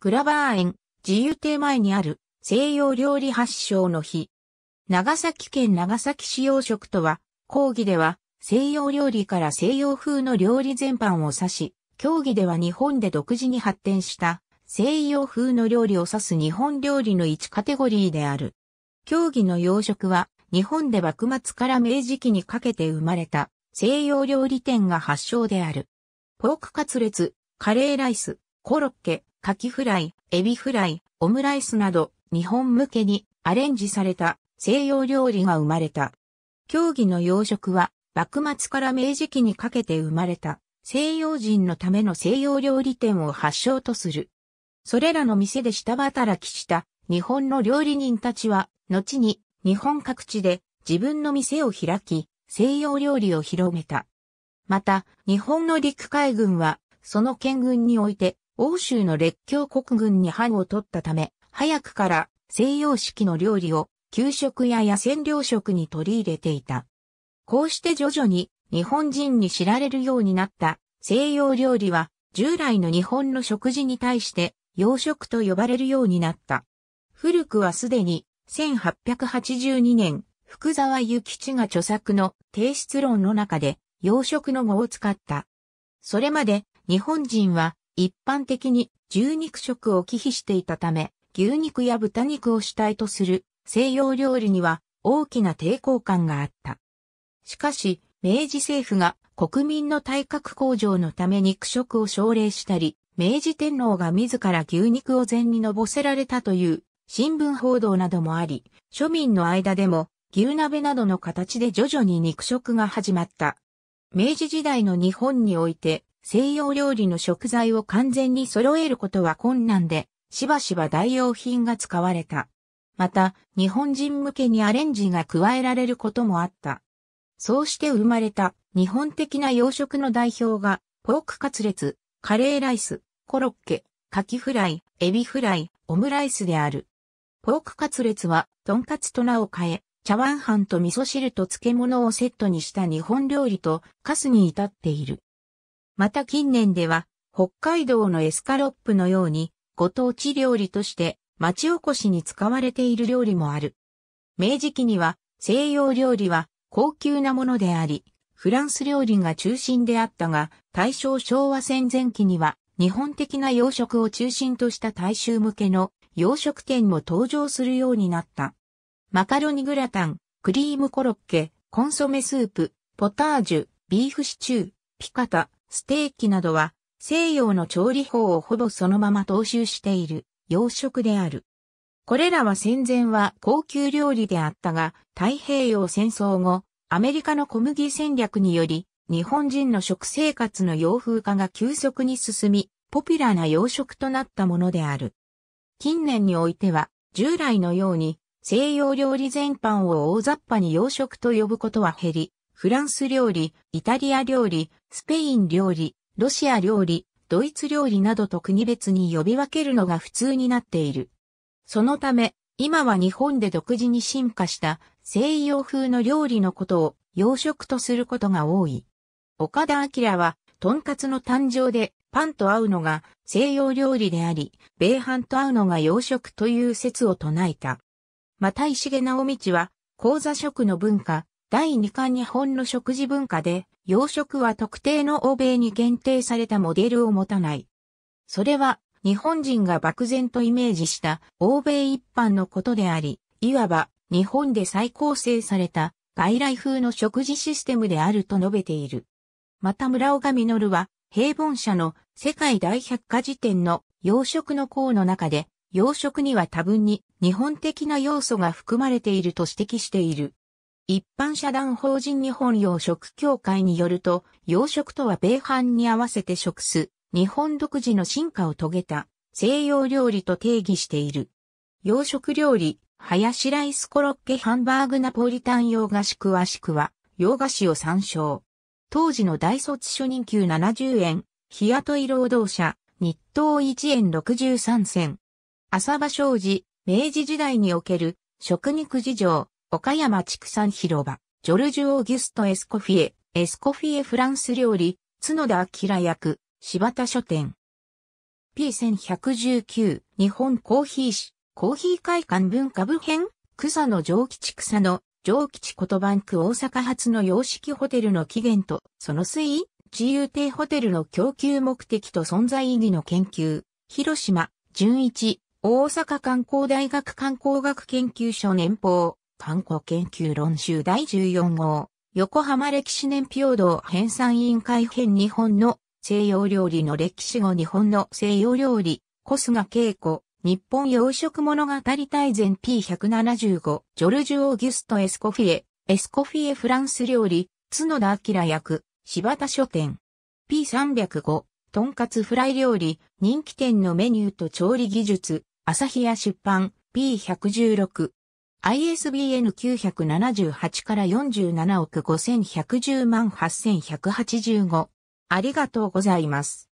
グラバー園、自由亭前にある西洋料理発祥の日。長崎県長崎市洋食とは、講義では西洋料理から西洋風の料理全般を指し、競技では日本で独自に発展した西洋風の料理を指す日本料理の一カテゴリーである。競技の洋食は日本で幕末から明治期にかけて生まれた西洋料理店が発祥である。ポークカツレツ、カレーライス、コロッケ、カキフライ、エビフライ、オムライスなど日本向けにアレンジされた西洋料理が生まれた。競技の養殖は幕末から明治期にかけて生まれた西洋人のための西洋料理店を発祥とする。それらの店で下働きした日本の料理人たちは後に日本各地で自分の店を開き西洋料理を広めた。また日本の陸海軍はその県軍において欧州の列強国軍に藩を取ったため、早くから西洋式の料理を給食や野戦糧食に取り入れていた。こうして徐々に日本人に知られるようになった西洋料理は従来の日本の食事に対して洋食と呼ばれるようになった。古くはすでに1882年福沢諭吉が著作の提出論の中で洋食の語を使った。それまで日本人は一般的に牛肉食を忌避していたため、牛肉や豚肉を主体とする西洋料理には大きな抵抗感があった。しかし、明治政府が国民の体格向上のため肉食を奨励したり、明治天皇が自ら牛肉を禅にのぼせられたという新聞報道などもあり、庶民の間でも牛鍋などの形で徐々に肉食が始まった。明治時代の日本において西洋料理の食材を完全に揃えることは困難で、しばしば代用品が使われた。また、日本人向けにアレンジが加えられることもあった。そうして生まれた日本的な洋食の代表が、ポークカツレツ、カレーライス、コロッケ、カキフライ、エビフライ、オムライスである。ポークカツレツは、トンカツと名を変え、茶碗飯と味噌汁と漬物をセットにした日本料理と、カスに至っている。また近年では、北海道のエスカロップのように、ご当地料理として、町おこしに使われている料理もある。明治期には、西洋料理は高級なものであり、フランス料理が中心であったが、大正昭和戦前期には、日本的な洋食を中心とした大衆向けの洋食店も登場するようになった。マカロニグラタン、クリームコロッケ、コンソメスープ、ポタージュ、ビーフシチュー、ピカタ、ステーキなどは西洋の調理法をほぼそのまま踏襲している洋食である。これらは戦前は高級料理であったが、太平洋戦争後、アメリカの小麦戦略により、日本人の食生活の洋風化が急速に進み、ポピュラーな洋食となったものである。近年においては、従来のように西洋料理全般を大雑把に洋食と呼ぶことは減り、フランス料理、イタリア料理、スペイン料理、ロシア料理、ドイツ料理などと国別に呼び分けるのが普通になっている。そのため、今は日本で独自に進化した西洋風の料理のことを洋食とすることが多い。岡田明は、とんかつの誕生でパンと合うのが西洋料理であり、米飯と合うのが洋食という説を唱えた。また石毛直道は、講座食の文化、第2巻日本の食事文化で、洋食は特定の欧米に限定されたモデルを持たない。それは、日本人が漠然とイメージした欧米一般のことであり、いわば日本で再構成された外来風の食事システムであると述べている。また村岡実は、平凡社の世界大百科事典の洋食の項の中で、洋食には多分に日本的な要素が含まれていると指摘している。一般社団法人日本養殖協会によると、養殖とは米飯に合わせて食す、日本独自の進化を遂げた西洋料理と定義している。洋食料理、ハヤシライスコロッケハンバーグナポリタン洋菓子クワシクワ、洋菓子を参照。当時の大卒初任給70円、日雇い労働者、日当1円63銭。浅場商事、明治時代における食肉事情、岡山畜産広場、ジョルジュ・オーギュスト・エスコフィエ、エスコフィエフランス料理、角田明役、柴田書店。P1119、日本コーヒー誌、コーヒー会館文化部編、草野上吉草野、上吉言葉区大阪発の洋式ホテルの起源と、その推移、自由亭ホテルの供給目的と存在意義の研究、広島、純一、大阪観光大学観光学研究所年報、観光研究論集第14号、横浜歴史年表堂編纂委員会編日本の西洋料理の歴史後日本の西洋料理、小菅恵子、日本洋食物語大全 P175、ジョルジュ・オーギュスト・エスコフィエ、エスコフィエフランス料理、角田明役、柴田書店。P305、とんかつフライ料理、人気店のメニューと調理技術、朝日屋出版、P116、ISBN 978から47億5110万8185。ありがとうございます。